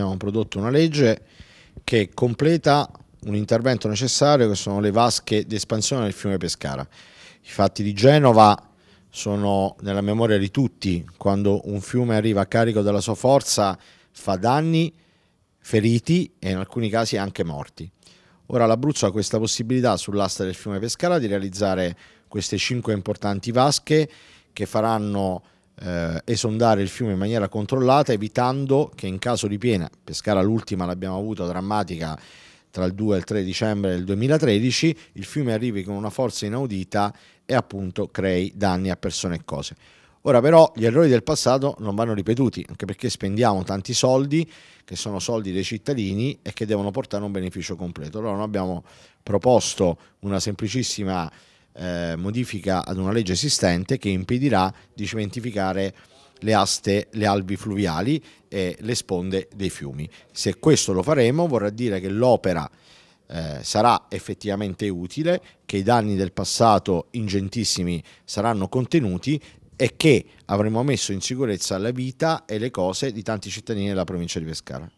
abbiamo prodotto una legge che completa un intervento necessario che sono le vasche di espansione del fiume Pescara. I fatti di Genova sono nella memoria di tutti, quando un fiume arriva a carico della sua forza fa danni, feriti e in alcuni casi anche morti. Ora l'Abruzzo ha questa possibilità sull'asta del fiume Pescara di realizzare queste cinque importanti vasche che faranno eh, esondare il fiume in maniera controllata, evitando che in caso di piena, Pescara l'ultima l'abbiamo avuta drammatica tra il 2 e il 3 dicembre del 2013, il fiume arrivi con una forza inaudita e appunto crei danni a persone e cose. Ora però gli errori del passato non vanno ripetuti, anche perché spendiamo tanti soldi, che sono soldi dei cittadini e che devono portare un beneficio completo. Allora noi abbiamo proposto una semplicissima eh, modifica ad una legge esistente che impedirà di cementificare le aste, le albi fluviali e le sponde dei fiumi. Se questo lo faremo vorrà dire che l'opera eh, sarà effettivamente utile, che i danni del passato ingentissimi saranno contenuti e che avremo messo in sicurezza la vita e le cose di tanti cittadini della provincia di Pescara.